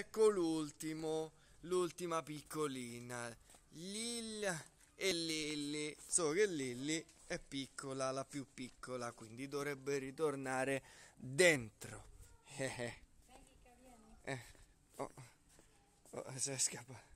Ecco l'ultimo, l'ultima piccolina. Lil e Lilli. So che Lilli è piccola, la più piccola, quindi dovrebbe ritornare dentro. Eh. eh. eh. Oh. Oh, si è scappato.